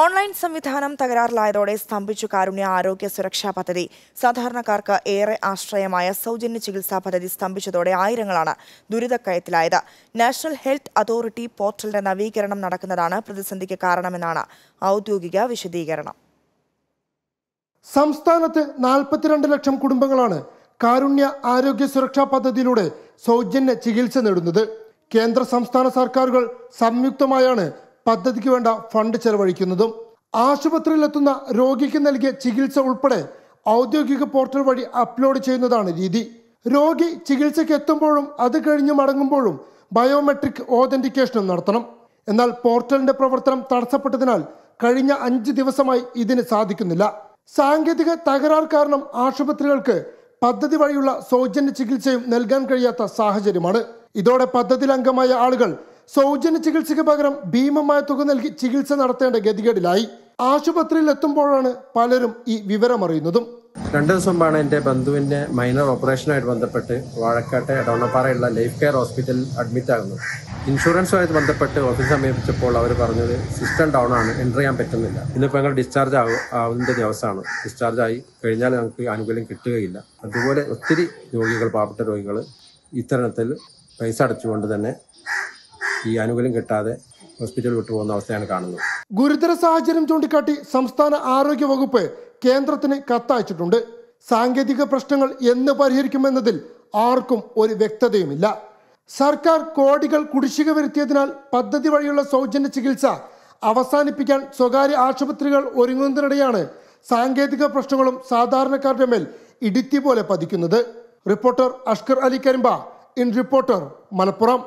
online സംവിധാനം തകരാറിലായതോടെ സ്തംഭിച്ചു കാരുണ്യ ആരോഗ്യ സുരക്ഷാ പദ്ധതി സാധാരണക്കാർക്ക് ഏറെ ആശ്രയമായ സൗജന്യ ചികിത്സാ പദ്ധതി സ്തംഭിച്ചതോടെ ആയിരങ്ങളാണ് ദുരിതക്കയത്തിലായത് നാഷണൽ ഹെൽത്ത് അതോറിറ്റി പോർട്ടലിന്റെ നവീകരണം നടക്കുന്നതാണ് പ്രതിസന്ധിക്ക് കാരണമെന്നാണ് ഔദ്യോഗിക വിശദീകരണം സംസ്ഥാനത്ത് നാൽപ്പത്തിരണ്ട് ലക്ഷം കുടുംബങ്ങളാണ് കാരുണ്യ ആരോഗ്യ സുരക്ഷാ പദ്ധതിയിലൂടെ സൗജന്യ ചികിത്സ നേടുന്നത് കേന്ദ്ര സംസ്ഥാന സർക്കാരുകൾ സംയുക്തമായാണ് പദ്ധതിക്ക് വേണ്ട ഫണ്ട് ചെലവഴിക്കുന്നതും ആശുപത്രിയിലെത്തുന്ന രോഗിക്ക് നൽകിയ ചികിത്സ ഉൾപ്പെടെ ഔദ്യോഗിക പോർട്ടൽ വഴി അപ്ലോഡ് ചെയ്യുന്നതാണ് രീതി രോഗി ചികിത്സയ്ക്ക് എത്തുമ്പോഴും അത് കഴിഞ്ഞ് മടങ്ങുമ്പോഴും ബയോമെട്രിക് ഓതന്റിക്കേഷനും നടത്തണം എന്നാൽ പോർട്ടലിന്റെ പ്രവർത്തനം തടസ്സപ്പെട്ടതിനാൽ കഴിഞ്ഞ അഞ്ച് ദിവസമായി ഇതിന് സാധിക്കുന്നില്ല സാങ്കേതിക തകരാർ കാരണം ആശുപത്രികൾക്ക് പദ്ധതി വഴിയുള്ള സൗജന്യ ചികിത്സയും നൽകാൻ കഴിയാത്ത സാഹചര്യമാണ് ഇതോടെ പദ്ധതിയിൽ അംഗമായ ആളുകൾ സൗജന്യ ചികിത്സയ്ക്ക് പകരം ഭീമമായ തുക നൽകി ചികിത്സ നടത്തേണ്ട ഗതികേടിലായി ആശുപത്രിയിൽ എത്തുമ്പോഴാണ് പലരും ഈ വിവരമറിയുന്നതും രണ്ടു ദിവസം മുമ്പാണ് എൻ്റെ ബന്ധുവിൻ്റെ മൈനർ ഓപ്പറേഷനുമായിട്ട് ബന്ധപ്പെട്ട് വാഴക്കാട്ടെ ഡോണപ്പാറയുള്ള ലൈഫ് കെയർ ഹോസ്പിറ്റലിൽ അഡ്മിറ്റ് ആകുന്നത് ഇൻഷുറൻസുമായിട്ട് ബന്ധപ്പെട്ട് ഓഫീസ് സമീപിച്ചപ്പോൾ അവർ പറഞ്ഞത് സിസ്റ്റം ഡൗൺ ആണ് എൻ്റർ ചെയ്യാൻ പറ്റുന്നില്ല ഇന്നിപ്പോൾ ഞങ്ങൾ ഡിസ്ചാർജ് ആകും ആവുന്ന ദിവസമാണ് ഡിസ്ചാർജ് ആയി കഴിഞ്ഞാൽ ഞങ്ങൾക്ക് ആനുകൂല്യം കിട്ടുകയില്ല അതുപോലെ ഒത്തിരി രോഗികൾ പാവപ്പെട്ട രോഗികൾ ഇത്തരണത്തിൽ പൈസ അടച്ചുകൊണ്ട് തന്നെ ഈ ആനുകൂല്യം കിട്ടാതെ ഹോസ്പിറ്റൽ വിട്ടുപോകുന്ന അവസ്ഥയാണ് കാണുന്നത് ഗുരുതര സാഹചര്യം ചൂണ്ടിക്കാട്ടി സംസ്ഥാന ആരോഗ്യ വകുപ്പ് കേന്ദ്രത്തിന് കത്തയച്ചിട്ടുണ്ട് സാങ്കേതിക പ്രശ്നങ്ങൾ എന്ന് പരിഹരിക്കുമെന്നതിൽ ആർക്കും ഒരു വ്യക്തതയുമില്ല സർക്കാർ കോടികൾ കുടിശ്ശിക വരുത്തിയതിനാൽ പദ്ധതി വഴിയുള്ള സൗജന്യ ചികിത്സ അവസാനിപ്പിക്കാൻ സ്വകാര്യ ആശുപത്രികൾ ഒരുങ്ങുന്നതിനിടെയാണ് സാങ്കേതിക പ്രശ്നങ്ങളും സാധാരണക്കാരുടെ മേൽ ഇടുത്തി പോലെ പതിക്കുന്നത് reporter Ashkar Ali Karimba in reporter Malappuram